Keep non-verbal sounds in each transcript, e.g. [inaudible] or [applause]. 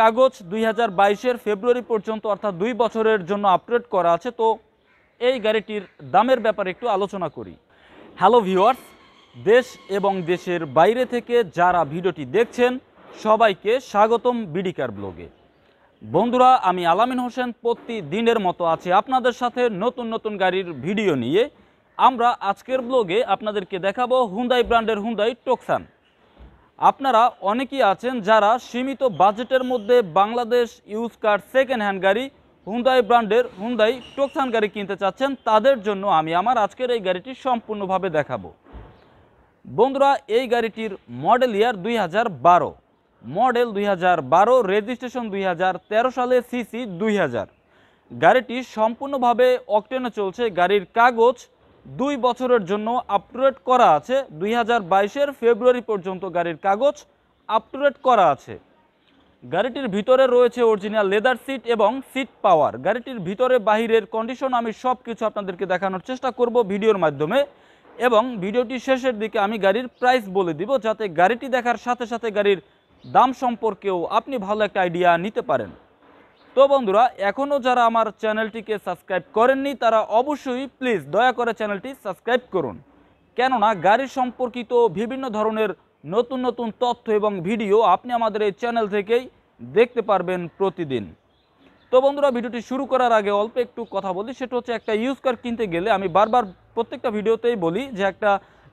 কাগজ দুই হাজার বাইশের ফেব্রুয়ারি পর্যন্ত অর্থাৎ দুই বছরের জন্য আপডেট করা আছে তো এই গাড়িটির দামের ব্যাপারে একটু আলোচনা করি হ্যালো ভিওয়ার্স দেশ এবং দেশের বাইরে থেকে যারা ভিডিওটি দেখছেন সবাইকে স্বাগতম বিডিকার ব্লগে বন্ধুরা আমি আলামিন হোসেন প্রতিদিনের মতো আছি আপনাদের সাথে নতুন নতুন গাড়ির ভিডিও নিয়ে আমরা আজকের ব্লগে আপনাদেরকে দেখাবো হুন্দাই ব্র্যান্ডের হুন্দাই টোকসান আপনারা অনেকেই আছেন যারা সীমিত বাজেটের মধ্যে Bangladesh use car second hand গাড়ি হুন্দাই ব্র্যান্ডের হুন্দাই টোকসান গাড়ি কিনতে চাচ্ছেন তাদের জন্য আমি আমার আজকের এই গাড়িটি সম্পূর্ণভাবে দেখাবো বন্ধুরা এই গাড়িটির মডেল ইয়ার দুই মডেল দুই হাজার রেজিস্ট্রেশন দুই সালে সিসি দুই গাড়িটি সম্পূর্ণভাবে অকটেনে চলছে গাড়ির কাগজ দুই বছরের জন্য আপটুডেট করা আছে দুই হাজার বাইশের ফেব্রুয়ারি পর্যন্ত গাড়ির কাগজ আপটুডেট করা আছে গাড়িটির ভিতরে রয়েছে অরিজিনাল লেদার সিট এবং সিট পাওয়ার গাড়িটির ভিতরে বাহিরের কন্ডিশন আমি সব কিছু আপনাদেরকে দেখানোর চেষ্টা করব ভিডিওর মাধ্যমে এবং ভিডিওটি শেষের দিকে আমি গাড়ির প্রাইস বলে দিব যাতে গাড়িটি দেখার সাথে সাথে গাড়ির দাম সম্পর্কেও আপনি ভালো একটা আইডিয়া নিতে পারেন তো বন্ধুরা এখনও যারা আমার চ্যানেলটিকে সাবস্ক্রাইব করেননি তারা অবশ্যই প্লিজ দয়া করে চ্যানেলটি সাবস্ক্রাইব করুন কেননা গাড়ি সম্পর্কিত বিভিন্ন ধরনের নতুন নতুন তথ্য এবং ভিডিও আপনি আমাদের এই চ্যানেল থেকেই দেখতে পারবেন প্রতিদিন তো বন্ধুরা ভিডিওটি শুরু করার আগে অল্প একটু কথা বলি সেটা হচ্ছে একটা ইউজ কার কিনতে গেলে আমি বারবার প্রত্যেকটা ভিডিওতেই বলি যে একটা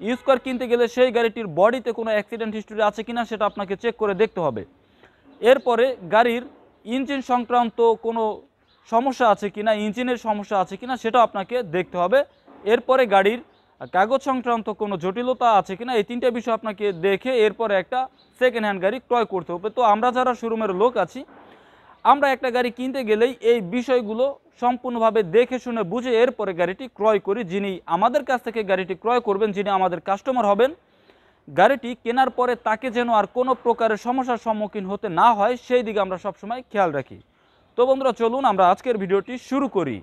ইউজ কার কিনতে গেলে সেই গাড়িটির বডিতে কোনো অ্যাক্সিডেন্ট হিস্টোরি আছে কিনা সেটা আপনাকে চেক করে দেখতে হবে এরপরে গাড়ির ইঞ্জিন সংক্রান্ত কোনো সমস্যা আছে কি না ইঞ্জিনের সমস্যা আছে কি না সেটা আপনাকে দেখতে হবে এরপরে গাড়ির কাগজ সংক্রান্ত কোনো জটিলতা আছে কিনা এই তিনটা বিষয় আপনাকে দেখে এরপরে একটা সেকেন্ড হ্যান্ড গাড়ি ক্রয় করতে হবে তো আমরা যারা শোরুমের লোক আছি আমরা একটা গাড়ি কিনতে গেলেই এই বিষয়গুলো সম্পূর্ণভাবে দেখে শুনে বুঝে এরপরে গাড়িটি ক্রয় করি যিনি আমাদের কাছ থেকে গাড়িটি ক্রয় করবেন যিনি আমাদের কাস্টমার হবেন গাড়িটি কেনার পরে তাকে যেন আর কোনো প্রকারের সমস্যার সম্মুখীন হতে না হয় সেই দিকে আমরা সবসময় খেয়াল রাখি তো বন্ধুরা চলুন আমরা আজকের ভিডিওটি শুরু করি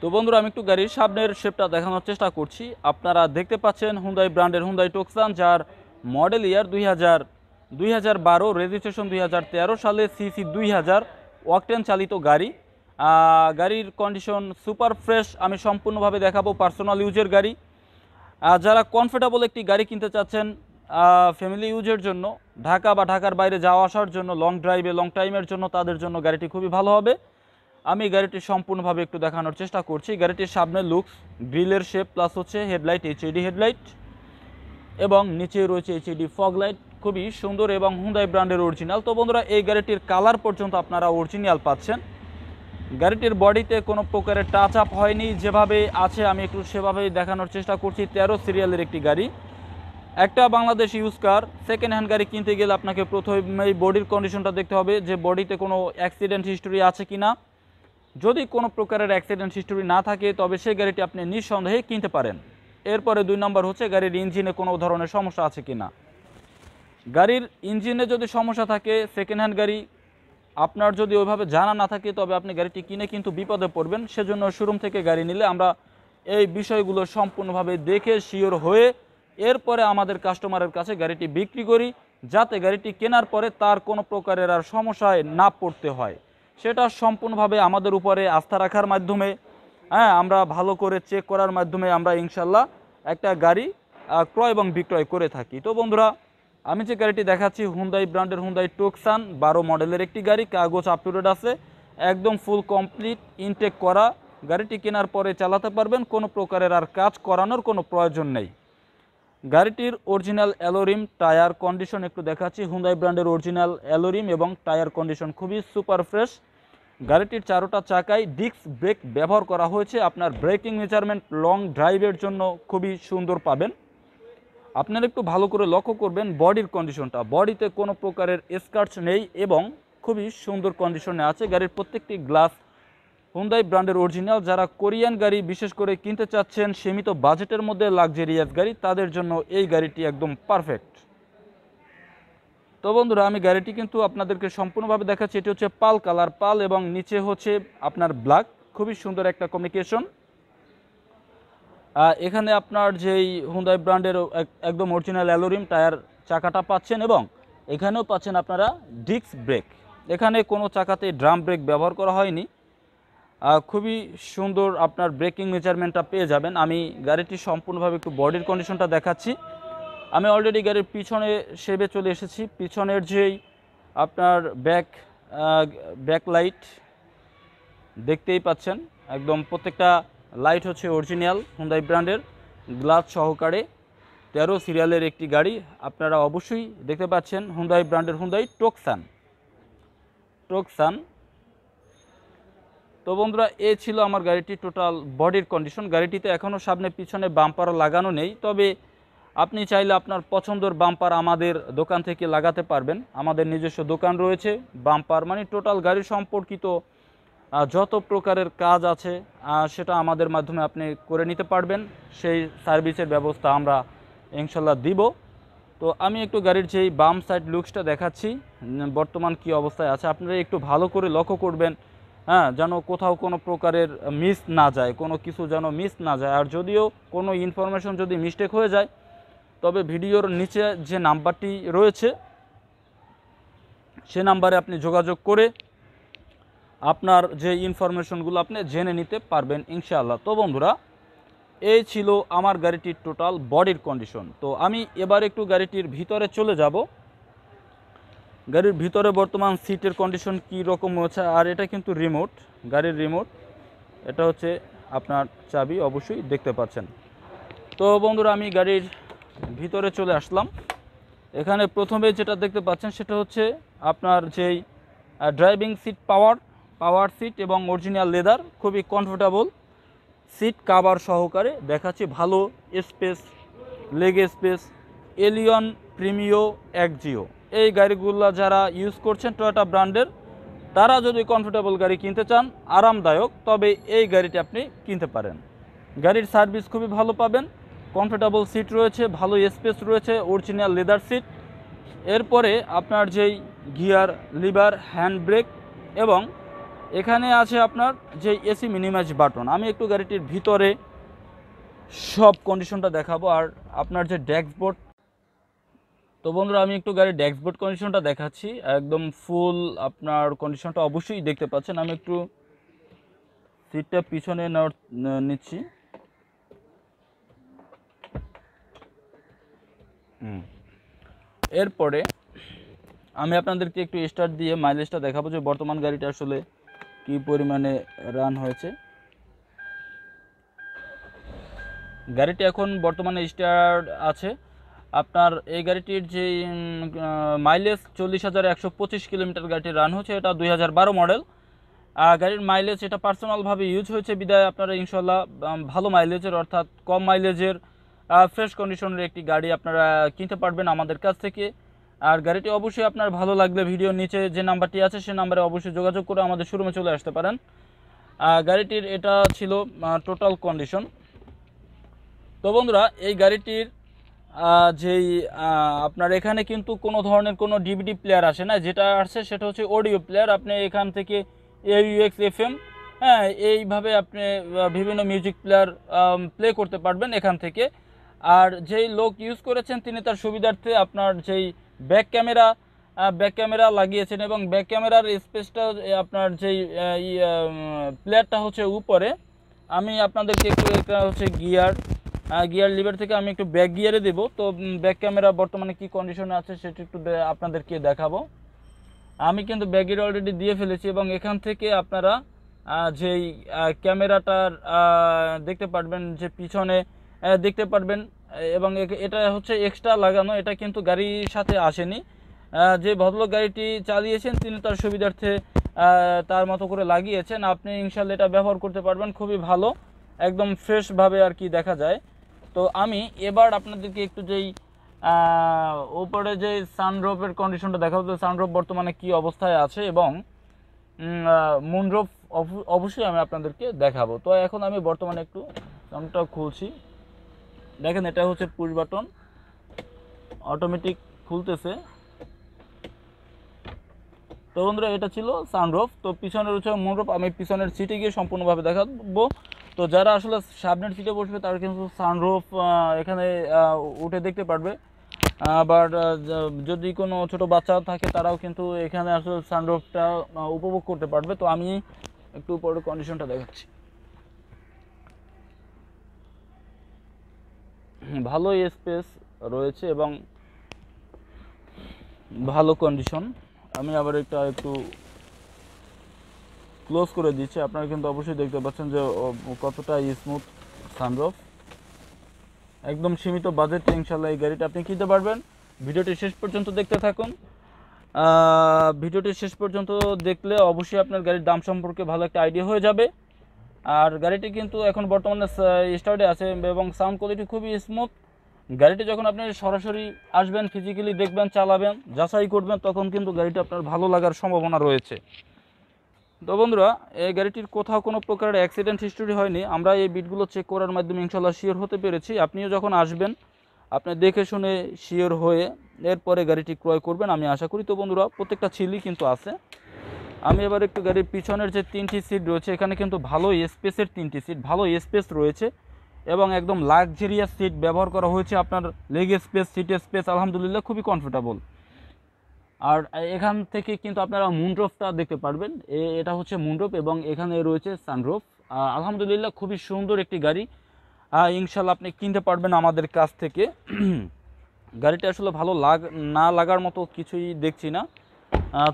তো বন্ধুরা আমি একটু গাড়ির সামনের শেপটা দেখানোর চেষ্টা করছি আপনারা দেখতে পাচ্ছেন হুন্দাই ব্র্যান্ডের হুন্দাই টোকসান যার মডেল ইয়ার দুই হাজার দুই হাজার বারো রেজিস্ট্রেশন দুই হাজার তেরো সালে সিসি দুই হাজার ওয়াকটেন চালিত গাড়ি গাড়ির কন্ডিশন সুপার ফ্রেশ আমি সম্পূর্ণভাবে দেখাবো পার্সোনাল ইউজের গাড়ি যারা কমফোর্টেবল একটি গাড়ি কিনতে চাচ্ছেন ফ্যামিলি ইউজের জন্য ঢাকা বা ঢাকার বাইরে যাওয়া আসার জন্য লং ড্রাইভে লং টাইমের জন্য তাদের জন্য গাড়িটি খুবই ভালো হবে আমি গাড়িটি সম্পূর্ণভাবে একটু দেখানোর চেষ্টা করছি গাড়িটির সামনে লুকস গ্রিলের শেপ প্লাস হচ্ছে হেডলাইট এইচএডি হেডলাইট এবং নিচে রয়েছে এইচএডি ফগ লাইট খুবই সুন্দর এবং হুন্দাই ব্র্যান্ডের অরিজিনাল তো বন্ধুরা এই গাড়িটির কালার পর্যন্ত আপনারা অরিজিনাল পাচ্ছেন গাড়িটির বডিতে কোনো প্রকারের টাচ আপ হয়নি যেভাবে আছে আমি একটু সেভাবেই দেখানোর চেষ্টা করছি তেরো সিরিয়ালের একটি গাড়ি একটা Bangladesh use car second hand গাড়ি কিনতে গেলে আপনাকে প্রথমেই বডির কন্ডিশনটা দেখতে হবে যে বডিতে কোনো অ্যাক্সিডেন্ট হিস্টোরি আছে কি না যদি কোনো প্রকারের অ্যাক্সিডেন্ট হিস্টোরি না থাকে তবে সেই গাড়িটি আপনি নিঃসন্দেহে কিনতে পারেন এরপরে দুই নম্বর হচ্ছে গাড়ির ইঞ্জিনে কোনো ধরনের সমস্যা আছে কি না গাড়ির ইঞ্জিনে যদি সমস্যা থাকে সেকেন্ড হ্যান্ড গাড়ি আপনার যদি ওইভাবে জানা না থাকে তবে আপনি গাড়িটি কিনে কিন্তু বিপদে পড়বেন সেজন্য শোরুম থেকে গাড়ি নিলে আমরা এই বিষয়গুলো সম্পূর্ণভাবে দেখে শিওর হয়ে এরপরে আমাদের কাস্টমারের কাছে গাড়িটি বিক্রি করি যাতে গাড়িটি কেনার পরে তার কোনো প্রকারের আর সমস্যায় না পড়তে হয় সেটা সম্পূর্ণভাবে আমাদের উপরে আস্থা রাখার মাধ্যমে হ্যাঁ আমরা ভালো করে চেক করার মাধ্যমে আমরা ইনশাল্লাহ একটা গাড়ি ক্রয় এবং বিক্রয় করে থাকি তো বন্ধুরা আমি যে গাড়িটি দেখাচ্ছি হুন্দাই ব্র্যান্ডের হুন্দাই টোকসান বারো মডেলের একটি গাড়ি কাগজ আপ আছে একদম ফুল কমপ্লিট ইনটেক করা গাড়িটি কেনার পরে চালাতে পারবেন কোনো প্রকারের আর কাজ করানোর কোনো প্রয়োজন নেই গাড়িটির অরিজিনাল অ্যালোরিম টায়ার কন্ডিশন একটু দেখাচ্ছি হুন্দাই ব্র্যান্ডের অরিজিনাল অ্যালোরিম এবং টায়ার কন্ডিশন খুবই সুপার ফ্রেশ গাড়িটির চারোটা চাকায় ডিস্ক ব্রেক ব্যবহার করা হয়েছে আপনার ব্রেকিং মেজারমেন্ট লং ড্রাইভের জন্য খুবই সুন্দর পাবেন আপনারা একটু ভালো করে লক্ষ্য করবেন বডির কন্ডিশনটা বডিতে কোনো প্রকারের স্কার্চ নেই এবং খুবই সুন্দর কন্ডিশনে আছে গাড়ির প্রত্যেকটি গ্লাস হুন্দাই ব্র্যান্ডের অরিজিনাল যারা কোরিয়ান গাড়ি বিশেষ করে কিনতে চাচ্ছেন সীমিত বাজেটের মধ্যে লাক্সারিয়াস গাড়ি তাদের জন্য এই গাড়িটি একদম পারফেক্ট তো বন্ধুরা আমি গাড়িটি কিন্তু আপনাদেরকে সম্পূর্ণভাবে দেখাচ্ছি এটি হচ্ছে পাল কালার পাল এবং নিচে হচ্ছে আপনার ব্ল্যাক খুবই সুন্দর একটা কমিউনিকেশন এখানে আপনার যেই হুন্দাই ব্র্যান্ডের একদম অরিজিনাল অ্যালোরিম টায়ার চাকাটা পাচ্ছেন এবং এখানেও পাচ্ছেন আপনারা ডিস্ক ব্রেক এখানে কোনো চাকাতে ড্রাম ব্রেক ব্যবহার করা হয়নি খুবই সুন্দর আপনার ব্রেকিং মেজারমেন্টটা পেয়ে যাবেন আমি গাড়িটি সম্পূর্ণভাবে একটু বডির কন্ডিশনটা দেখাচ্ছি আমি অলরেডি গাড়ির পিছনে সেবে চলে এসেছি পিছনের যেই আপনার ব্যাক ব্যাকলাইট দেখতেই পাচ্ছেন একদম প্রত্যেকটা লাইট হচ্ছে অরিজিনাল হুন্দাই ব্র্যান্ডের গ্লাস সহকারে তেরো সিরিয়ালের একটি গাড়ি আপনারা অবশ্যই দেখতে পাচ্ছেন হুন্দাই ব্র্যান্ডের হুন্দাই টোকসান টোকসান তো বন্ধুরা এ ছিল আমার গাড়িটি টোটাল বডির কন্ডিশন গাড়িটিতে এখনও সামনে পিছনে বাম্পার লাগানো নেই তবে আপনি চাইলে আপনার পছন্দর বাম্পার আমাদের দোকান থেকে লাগাতে পারবেন আমাদের নিজস্ব দোকান রয়েছে বাম্পার মানে টোটাল গাড়ি সম্পর্কিত যত প্রকারের কাজ আছে সেটা আমাদের মাধ্যমে আপনি করে নিতে পারবেন সেই সার্ভিসের ব্যবস্থা আমরা ইনশাল্লাহ দিব তো আমি একটু গাড়ির যেই বাম সাইড লুকসটা দেখাচ্ছি বর্তমান কি অবস্থায় আছে আপনারা একটু ভালো করে লক্ষ্য করবেন হ্যাঁ যেন কোথাও কোনো প্রকারের মিস না যায় কোনো কিছু যেন মিস না যায় আর যদিও কোনো ইনফরমেশন যদি মিস্টেক হয়ে যায় তবে ভিডিওর নিচে যে নাম্বারটি রয়েছে সে নাম্বারে আপনি যোগাযোগ করে আপনার যে ইনফরমেশনগুলো আপনি জেনে নিতে পারবেন ইনশাআল্লাহ তো বন্ধুরা এই ছিল আমার গাড়িটির টোটাল বডির কন্ডিশন তো আমি এবার একটু গাড়িটির ভিতরে চলে যাব গাড়ির ভিতরে বর্তমান সিটের কন্ডিশন কি রকম হচ্ছে আর এটা কিন্তু রিমোট গাড়ির রিমোট এটা হচ্ছে আপনার চাবি অবশ্যই দেখতে পাচ্ছেন তো বন্ধুরা আমি গাড়ির ভিতরে চলে আসলাম এখানে প্রথমে যেটা দেখতে পাচ্ছেন সেটা হচ্ছে আপনার যেই driving seat power power seat এবং অরিজিনাল লেদার খুবই কমফোর্টেবল সিট কাভার সহকারে দেখাচ্ছে ভালো space leg space Allion Premio Axio এই গাড়িগুলো যারা ইউজ করছেন টয়োটা ব্র্যান্ডের তারা যদি কমফোর্টেবল গাড়ি কিনতে চান আরামদায়ক তবে এই গাড়িটি আপনি কিনতে পারেন গাড়ির সার্ভিস খুবই ভালো পাবেন কমফোর্টেবল সিট রয়েছে ভালো স্পেস রয়েছে অরিজিনাল লেদার সিট এরপরে আপনার যেই গিয়ার লিভার হ্যান্ড ব্রেক এবং এখানে আছে আপনার যে এসি মিনিমাইজ বাটন আমি একটু গাড়িটির ভিতরে সব কন্ডিশনটা দেখাবো আর আপনার যে ড্যাক্সবোর্ড তো বন্ধুরা আমি একটু গাড়ির ড্যাক্সবোর্ড কন্ডিশনটা দেখাচ্ছি একদম ফুল আপনার কন্ডিশনটা অবশ্যই দেখতে পাচ্ছেন আমি একটু সিটটা পিছনে নিচ্ছি এরপরে আমি আপনাদেরকে একটু স্টার্ট দিয়ে মাইলেজটা দেখাবো যে বর্তমান গাড়িটা আসলে কি পরিমাণে রান হয়েছে গাড়িটি এখন বর্তমানে স্টার্ট আছে আপনার এই গাড়িটির যে মাইলেজ চল্লিশ হাজার একশো পঁচিশ কিলোমিটার গাড়িটি রান হচ্ছে এটা দুই হাজার বারো মডেল আর গাড়ির মাইলেজ এটা পার্সোনালভাবে ইউজ হয়েছে বিদায় আপনারা ইনশাল্লাহ ভালো মাইলেজের অর্থাৎ কম মাইলেজের ফ্রেশ কন্ডিশনের একটি গাড়ি আপনারা কিনতে পারবেন আমাদের কাছ থেকে আর গাড়িটি অবশ্যই আপনার ভালো লাগলে ভিডিওর নিচে যে নাম্বারটি আছে সে নাম্বারে অবশ্যই যোগাযোগ করে আমাদের শোরুমে চলে আসতে পারেন গাড়িটির এটা ছিল টোটাল কন্ডিশন তো বন্ধুরা এই গাড়িটির যেই আপনার এখানে কিন্তু কোনো ধরনের কোনো ডিভিডি প্লেয়ার আসে না যেটা আসছে সেটা হচ্ছে অডিও প্লেয়ার আপনি এখান থেকে এক্স এফ এম হ্যাঁ এইভাবে আপনি বিভিন্ন মিউজিক প্লেয়ার প্লে করতে পারবেন এখান থেকে আর যেই লোক ইউজ করেছেন তিনি তার সুবিধার্থে আপনার যেই ব্যাক ক্যামেরা ব্যাক ক্যামেরা লাগিয়েছেন এবং ব্যাক ক্যামেরার স্পেসটা আপনার যেই প্লেয়ারটা হচ্ছে উপরে আমি আপনাদেরকে একটু এটা হচ্ছে গিয়ার গিয়ার লিভার থেকে আমি একটু ব্যাক গিয়ারে দেবো তো ব্যাক ক্যামেরা বর্তমানে কি কন্ডিশনে আছে সেটা একটু আপনাদেরকে দেখাবো আমি কিন্তু ব্যাক গিয়ার অলরেডি দিয়ে ফেলেছি এবং এখান থেকে আপনারা যেই ক্যামেরাটার দেখতে পারবেন যে পিছনে দেখতে পারবেন এবং এটা হচ্ছে এক্সট্রা লাগানো এটা কিন্তু গাড়ির সাথে আসেনি যে ভদ্রলোক গাড়িটি চালিয়েছেন তিনি তার সুবিধার্থে তার মতো করে লাগিয়েছেন আপনি ইনশাল্লাহ এটা ব্যবহার করতে পারবেন খুবই ভালো একদম ফ্রেশভাবে আর কি দেখা যায় তো আমি এবার আপনাদেরকে একটু যেই ওপরে যে সানড্রপের কন্ডিশনটা দেখাবো হতো সানড্রপ বর্তমানে কি অবস্থায় আছে এবং মুনড্রপ অবশ্যই আমি আপনাদেরকে দেখাবো তো এখন আমি বর্তমানে একটু দামটা খুলছি দেখেন এটা হচ্ছে পুশ বাটন অটোমেটিক খুলতেছে তো বন্ধুরা এটা ছিল সানরোফ তো পিছনের হচ্ছে মনরফ আমি পিছনের সিটে গিয়ে সম্পূর্ণভাবে দেখাবো তো যারা আসলে সামনের সিটে বসবে তারা কিন্তু সানরোফ এখানে উঠে দেখতে পারবে আবার যদি কোনো ছোট বাচ্চা থাকে তারাও কিন্তু এখানে আসলে সানরোফটা উপভোগ করতে পারবে তো আমি একটু পরে কন্ডিশনটা দেখাচ্ছি ভালো স্পেস রয়েছে এবং ভালো কন্ডিশন আমি আবার একটা একটু ক্লোজ করে দিচ্ছি আপনারা কিন্তু অবশ্যই দেখতে পাচ্ছেন যে কতটা স্মুথ সানরফ একদম সীমিত বাজেট ইনশাল্লাহ এই গাড়িটা আপনি কিনতে পারবেন ভিডিওটি শেষ পর্যন্ত দেখতে থাকুন ভিডিওটি শেষ পর্যন্ত দেখলে অবশ্যই আপনার গাড়ির দাম সম্পর্কে ভালো একটা আইডিয়া হয়ে যাবে আর গাড়িটি কিন্তু এখন বর্তমানে স্টার্টে আছে এবং সাউন্ড কোয়ালিটি খুবই স্মুথ গাড়িটি যখন আপনি সরাসরি আসবেন ফিজিক্যালি দেখবেন চালাবেন যাচাই করবেন তখন কিন্তু গাড়িটি আপনার ভালো লাগার সম্ভাবনা রয়েছে তো বন্ধুরা এই গাড়িটির কোথাও কোনো প্রকারের অ্যাক্সিডেন্ট হিস্টোরি হয়নি আমরা এই বিটগুলো চেক করার মাধ্যমে ইনশাল্লাহ শিওর হতে পেরেছি আপনিও যখন আসবেন আপনি দেখে শুনে শিওর হয়ে এরপরে গাড়িটি ক্রয় করবেন আমি আশা করি তো বন্ধুরা প্রত্যেকটা ছিলই কিন্তু আছে আমি এবার একটু গাড়ির পিছনের যে তিনটি সিট রয়েছে এখানে কিন্তু ভালো স্পেসের তিনটি সিট ভালো স্পেস রয়েছে এবং একদম লাক্সারিয়াস সিট ব্যবহার করা হয়েছে আপনার লেগ স্পেস সিট স্পেস আলহামদুলিল্লাহ খুবই কমফোর্টেবল আর এখান থেকে কিন্তু আপনারা মুনরোফটা দেখতে পারবেন এটা হচ্ছে মুনরোফ এবং এখানে রয়েছে সানরোফ আলহামদুলিল্লাহ খুবই সুন্দর একটি গাড়ি ইনশাল্লাহ আপনি কিনতে পারবেন আমাদের কাছ থেকে [clears throat] গাড়িটা আসলে ভালো লাগ না লাগার মতো কিছুই দেখছি না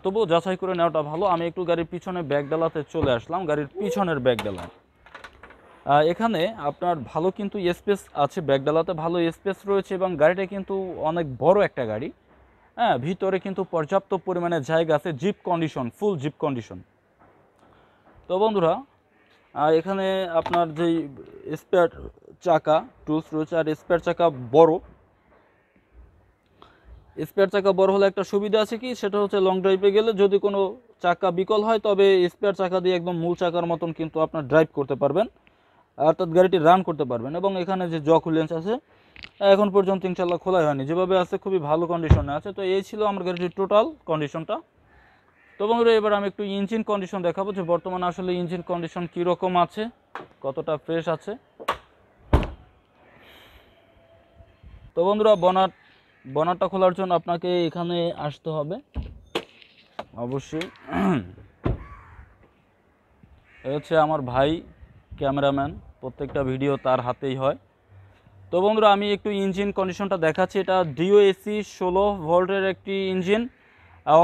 তবু যাচাই করে নেওয়াটা ভালো আমি একটু গাড়ির পিছনে ব্যাগডালাতে চলে আসলাম গাড়ির পিছনের ব্যাগ ডালা এখানে আপনার ভালো কিন্তু স্পেস আছে ব্যাগডালাতে ভালো স্পেস রয়েছে এবং গাড়িটা কিন্তু অনেক বড় একটা গাড়ি হ্যাঁ ভিতরে কিন্তু পর্যাপ্ত পরিমাণে জায়গা আছে জিপ কন্ডিশন ফুল জিপ কন্ডিশন তো বন্ধুরা এখানে আপনার যেই স্পেয়ার চাকা টুলস রয়েছে আর স্পেয়ার চাকা বড় স্পেয়ার চাকা বড় হলে একটা সুবিধা আছে কি সেটা হচ্ছে লং ড্রাইভে গেলে যদি কোনো চাকা বিকল হয় তবে স্পেয়ার চাকা দিয়ে একদম মূল চাকার মতন কিন্তু আপনার ড্রাইভ করতে পারবেন অর্থাৎ গাড়িটি রান করতে পারবেন এবং এখানে যে জক লেন্স আছে এখন পর্যন্ত ইনশাল্লাহ খোলাই হয়নি যেভাবে আছে খুবই ভালো কন্ডিশনে আছে তো এই ছিল আমার গাড়িটির টোটাল কন্ডিশনটা তো বন্ধুরা এবার আমি একটু ইঞ্জিন কন্ডিশন দেখাবো যে বর্তমানে আসলে ইঞ্জিন কন্ডিশন কীরকম আছে কতটা ফ্রেশ আছে তো বন্ধুরা বনার বনাটা খোলার জন্য আপনাকে এখানে আসতে হবে অবশ্যই এ হচ্ছে আমার ভাই ক্যামেরাম্যান প্রত্যেকটা ভিডিও তার হাতেই হয় তো বন্ধুরা আমি একটু ইঞ্জিন কন্ডিশনটা দেখাচ্ছি এটা ডিও এসি ষোলো ভোল্টের একটি ইঞ্জিন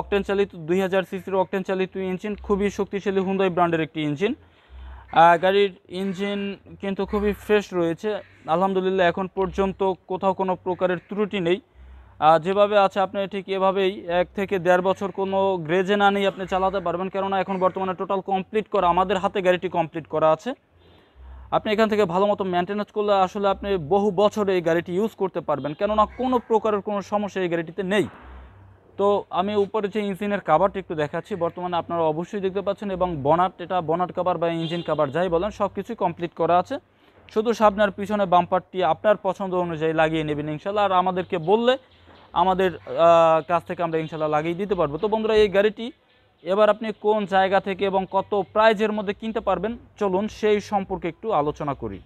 অকটেন চালিত দুই হাজার সিসির অকটেন চালিত ইঞ্জিন খুবই শক্তিশালী হুন্দাই ব্র্যান্ডের একটি ইঞ্জিন গাড়ির ইঞ্জিন কিন্তু খুবই ফ্রেশ রয়েছে আলহামদুলিল্লাহ এখন পর্যন্ত কোথাও কোনো প্রকারের ত্রুটি নেই যেভাবে আছে আপনি ঠিক এভাবেই এক থেকে দেড় বছর কোনো গ্রেজে না নিয়ে আপনি চালাতে পারবেন কেননা এখন বর্তমানে টোটাল কমপ্লিট করা আমাদের হাতে গাড়িটি কমপ্লিট করা আছে আপনি এখান থেকে ভালো মতো মেনটেন্যান্স করলে আসলে আপনি বহু বছর এই গাড়িটি ইউজ করতে পারবেন কেননা কোনো প্রকারের কোনো সমস্যা এই গাড়িটিতে নেই তো আমি উপরে যে ইঞ্জিনের কাভারটি একটু দেখাচ্ছি বর্তমানে আপনারা অবশ্যই দেখতে পাচ্ছেন এবং বনাট এটা বনাট কাভার বা ইঞ্জিন কাভার যাই বলেন সব কিছুই কমপ্লিট করা আছে শুধু সামনে পিছনে বাম্পারটি আপনার পছন্দ অনুযায়ী লাগিয়ে নেবেন ইনশাল্লাহ আর আমাদেরকে বললে আমাদের কাছ থেকে আমরা ইনশাল্লাহ লাগিয়ে দিতে পারবো তো বন্ধুরা এই গাড়িটি এবার আপনি কোন জায়গা থেকে এবং কত প্রাইজের মধ্যে কিনতে পারবেন চলুন সেই সম্পর্কে একটু আলোচনা করি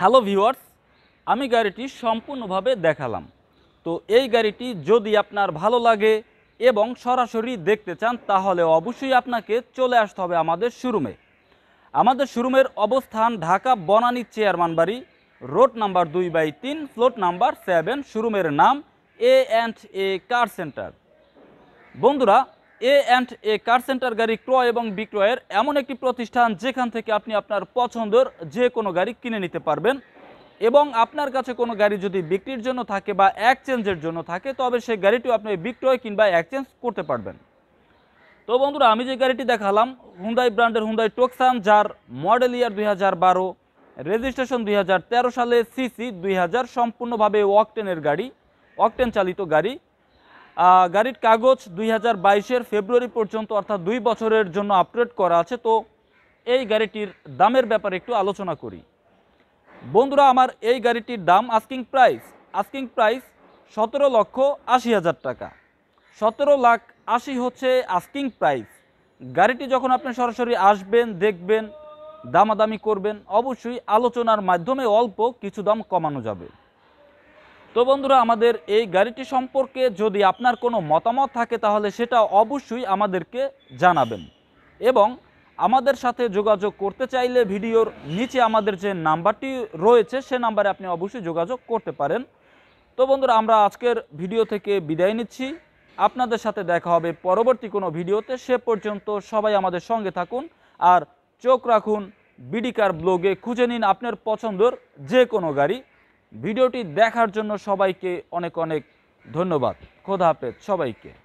হ্যালো ভিওয়ার্স আমি গাড়িটি সম্পূর্ণভাবে দেখালাম তো এই গাড়িটি যদি আপনার ভালো লাগে এবং সরাসরি দেখতে চান তাহলে অবশ্যই আপনাকে চলে আসতে হবে আমাদের শোরুমে আমাদের শোরুমের অবস্থান Dhaka Banani chairman Bari road number দুই বাই তিন ফ্লোট নাম্বার সেভেন শোরুমের নাম এ অ্যান্ড এ কার সেন্টার বন্ধুরা এ অ্যান্ড এ কার সেন্টার গাড়ি ক্রয় এবং বিক্রয়ের এমন একটি প্রতিষ্ঠান যেখান থেকে আপনি আপনার পছন্দের যে কোনো গাড়ি কিনে নিতে পারবেন এবং আপনার কাছে কোনো গাড়ি যদি বিক্রির জন্য থাকে বা এক্সচেঞ্জের জন্য থাকে তবে সেই গাড়িটিও আপনি বিক্রয় কিংবা এক্সচেঞ্জ করতে পারবেন তো বন্ধুরা আমি যে গাড়িটি দেখালাম হুন্দাই ব্র্যান্ডের হুন্দাই টোকসান যার মডেল ইয়ার দুই রেজিস্ট্রেশন দুই সালে সিসি দুই হাজার সম্পূর্ণভাবে ওয়াকটেনের গাড়ি অকটেন চালিত গাড়ি গাড়ির কাগজ দুই হাজার বাইশের ফেব্রুয়ারি পর্যন্ত অর্থাৎ দুই বছরের জন্য আপডেট করা আছে তো এই গাড়িটির দামের ব্যাপারে একটু আলোচনা করি বন্ধুরা আমার এই গাড়িটির দাম আস্কিং প্রাইস আস্কিং প্রাইস সতেরো লক্ষ আশি হাজার টাকা সতেরো লাখ আশি হচ্ছে আস্কিং প্রাইস গাড়িটি যখন আপনি সরাসরি আসবেন দেখবেন দামাদামি করবেন অবশ্যই আলোচনার মাধ্যমে অল্প কিছু দাম কমানো যাবে তো বন্ধুরা আমাদের এই গাড়িটি সম্পর্কে যদি আপনার কোনো মতামত থাকে তাহলে সেটা অবশ্যই আমাদেরকে জানাবেন এবং আমাদের সাথে যোগাযোগ করতে চাইলে ভিডিওর নিচে আমাদের যে নাম্বারটি রয়েছে সে নাম্বারে আপনি অবশ্যই যোগাযোগ করতে পারেন তো বন্ধুরা আমরা আজকের ভিডিও থেকে বিদায় নিচ্ছি আপনাদের সাথে দেখা হবে পরবর্তী কোনো ভিডিওতে সে পর্যন্ত সবাই আমাদের সঙ্গে থাকুন আর চোখ রাখুন বিডিকার ব্লগে খুঁজে নিন আপনার পছন্দর যে কোনো গাড়ি ভিডিওটি দেখার জন্য সবাইকে অনেক অনেক ধন্যবাদ খোদা হাফেজ সবাইকে